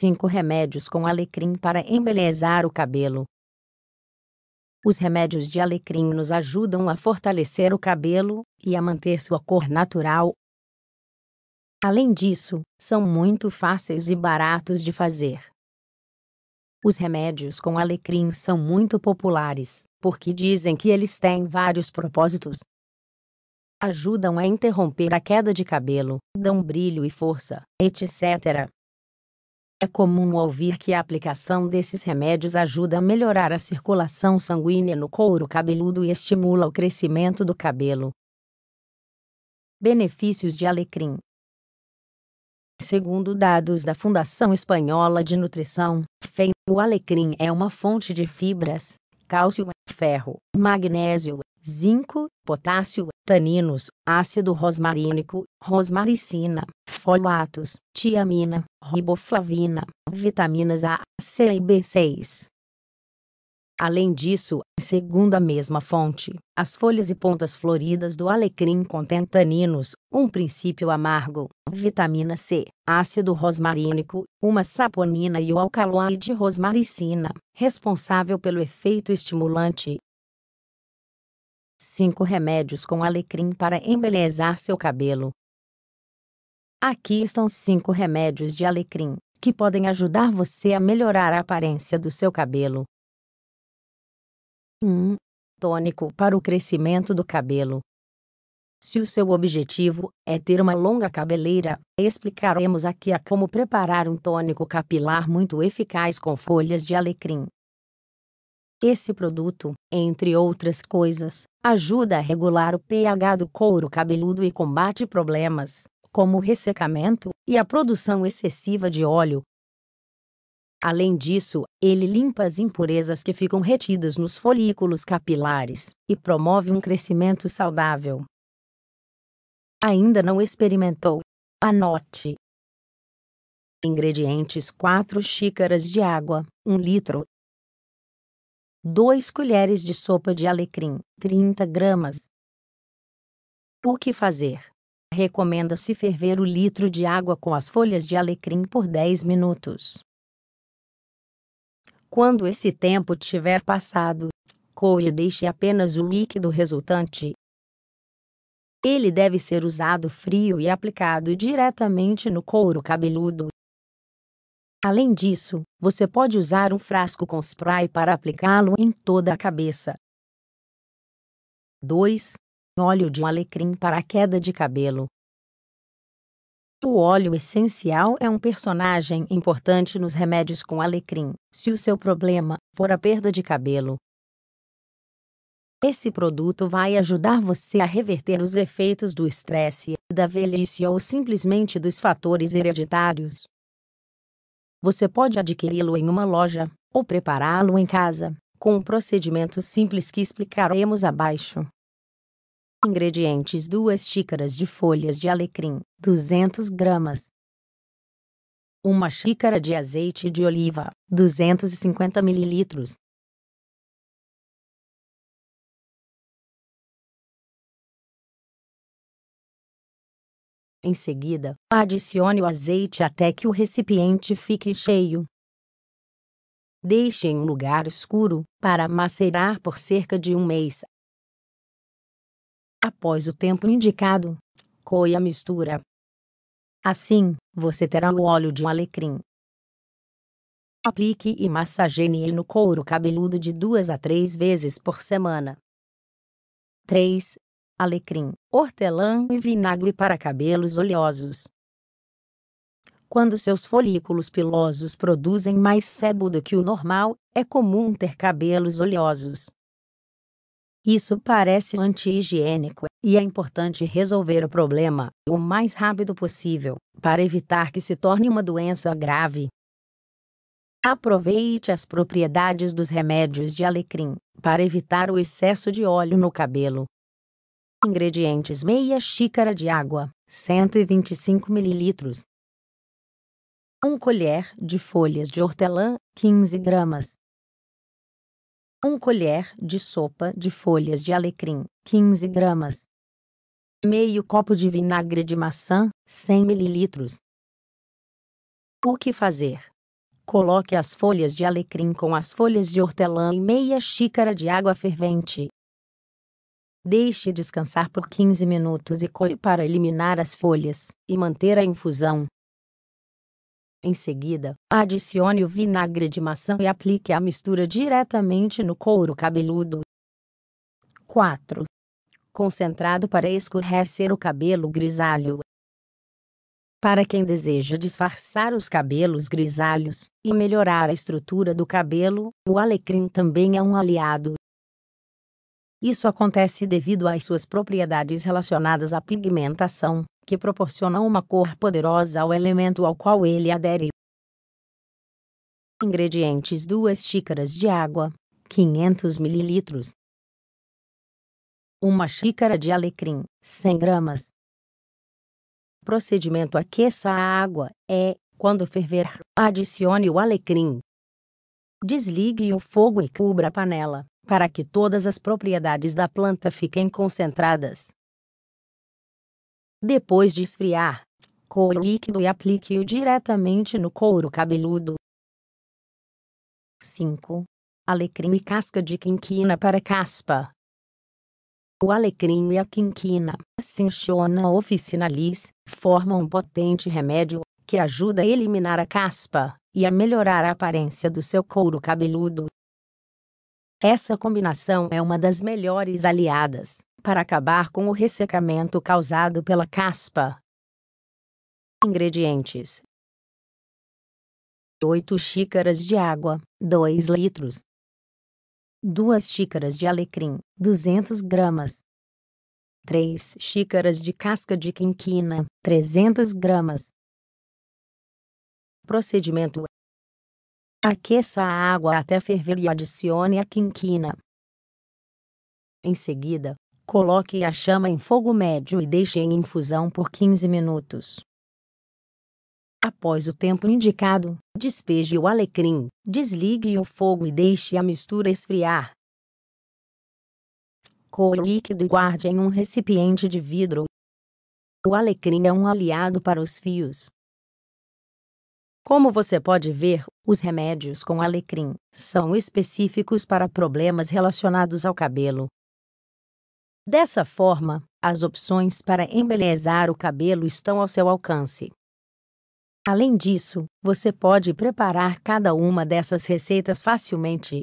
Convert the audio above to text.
5 remédios com alecrim para embelezar o cabelo. Os remédios de alecrim nos ajudam a fortalecer o cabelo e a manter sua cor natural. Além disso, são muito fáceis e baratos de fazer. Os remédios com alecrim são muito populares, porque dizem que eles têm vários propósitos. Ajudam a interromper a queda de cabelo, dão brilho e força, etc. É comum ouvir que a aplicação desses remédios ajuda a melhorar a circulação sanguínea no couro cabeludo e estimula o crescimento do cabelo. Benefícios de alecrim. Segundo dados da Fundação Espanhola de Nutrição, FEM, o alecrim é uma fonte de fibras, cálcio, ferro, magnésio, zinco, potássio, taninos, ácido rosmarínico, rosmaricina, folatos, tiamina, riboflavina, vitaminas A, C e B6. Além disso, segundo a mesma fonte, as folhas e pontas floridas do alecrim contêm taninos, um princípio amargo, vitamina C, ácido rosmarínico, uma saponina e o alcaloide rosmaricina, responsável pelo efeito estimulante, 5 remédios com alecrim para embelezar seu cabelo. Aqui estão 5 remédios de alecrim que podem ajudar você a melhorar a aparência do seu cabelo. 1. Um, tônico para o crescimento do cabelo. Se o seu objetivo é ter uma longa cabeleira, explicaremos aqui a como preparar um tônico capilar muito eficaz com folhas de alecrim esse produto, entre outras coisas, ajuda a regular o pH do couro cabeludo e combate problemas, como o ressecamento e a produção excessiva de óleo. Além disso, ele limpa as impurezas que ficam retidas nos folículos capilares e promove um crescimento saudável. Ainda não experimentou? Anote: ingredientes: 4 xícaras de água, 1 litro, 2 colheres de sopa de alecrim, 30 gramas. O que fazer? Recomenda-se ferver o litro de água com as folhas de alecrim por 10 minutos. Quando esse tempo tiver passado, coe e deixe apenas o líquido resultante. Ele deve ser usado frio e aplicado diretamente no couro cabeludo. Além disso, você pode usar um frasco com spray para aplicá-lo em toda a cabeça. 2. Óleo de alecrim para queda de cabelo. O óleo essencial é um personagem importante nos remédios com alecrim, se o seu problema for a perda de cabelo. Esse produto vai ajudar você a reverter os efeitos do estresse, da velhice ou simplesmente dos fatores hereditários. Você pode adquiri-lo em uma loja ou prepará-lo em casa, com um procedimento simples que explicaremos abaixo. Ingredientes: 2 xícaras de folhas de alecrim, 200 gramas. 1 xícara de azeite de oliva, 250 ml. Em seguida, adicione o azeite até que o recipiente fique cheio. Deixe em um lugar escuro para macerar por cerca de um mês. Após o tempo indicado, coe a mistura. Assim, você terá o óleo de alecrim. Aplique e massageie no couro cabeludo de duas a três vezes por semana. 3 alecrim, hortelã e vinagre para cabelos oleosos. Quando seus folículos pilosos produzem mais sebo do que o normal, é comum ter cabelos oleosos. Isso parece anti-higiênico e é importante resolver o problema o mais rápido possível para evitar que se torne uma doença grave. Aproveite as propriedades dos remédios de alecrim para evitar o excesso de óleo no cabelo. Ingredientes: meia xícara de água, 125 ml. 1 colher de folhas de hortelã, 15 gramas. 1 colher de sopa de folhas de alecrim, 15 gramas. Meio copo de vinagre de maçã, 100 ml. O que fazer? Coloque as folhas de alecrim com as folhas de hortelã e meia xícara de água fervente. Deixe descansar por 15 minutos e coe para eliminar as folhas e manter a infusão. Em seguida, adicione o vinagre de maçã e aplique a mistura diretamente no couro cabeludo. 4. Concentrado para escurecer o cabelo grisalho. Para quem deseja disfarçar os cabelos grisalhos e melhorar a estrutura do cabelo, o alecrim também é um aliado. Isso acontece devido às suas propriedades relacionadas à pigmentação, que proporcionam uma cor poderosa ao elemento ao qual ele adere. Ingredientes: 2 xícaras de água, 500 ml. Uma xícara de alecrim, 100 gramas. Procedimento: aqueça a água, é, quando ferver, adicione o alecrim. Desligue o fogo e cubra a panela para que todas as propriedades da planta fiquem concentradas. Depois de esfriar, coe o líquido e aplique-o diretamente no couro cabeludo. 5. Alecrim e casca de quinquina para caspa. O alecrim e a quinquina, cinchona officinalis, formam um potente remédio que ajuda a eliminar a caspa e a melhorar a aparência do seu couro cabeludo. Essa combinação é uma das melhores aliadas para acabar com o ressecamento causado pela caspa. Ingredientes: 8 xícaras de água, 2 litros. 2 xícaras de alecrim, 200 gramas. 3 xícaras de casca de quinquina, 300 gramas. Procedimento Aqueça a água até ferver e adicione a quinquina. Em seguida, coloque a chama em fogo médio e deixe em infusão por 15 minutos. Após o tempo indicado, despeje o alecrim, desligue o fogo e deixe a mistura esfriar. Coe o líquido e guarde em um recipiente de vidro. O alecrim é um aliado para os fios, como você pode ver, os remédios com alecrim são específicos para problemas relacionados ao cabelo. Dessa forma, as opções para embelezar o cabelo estão ao seu alcance. Além disso, você pode preparar cada uma dessas receitas facilmente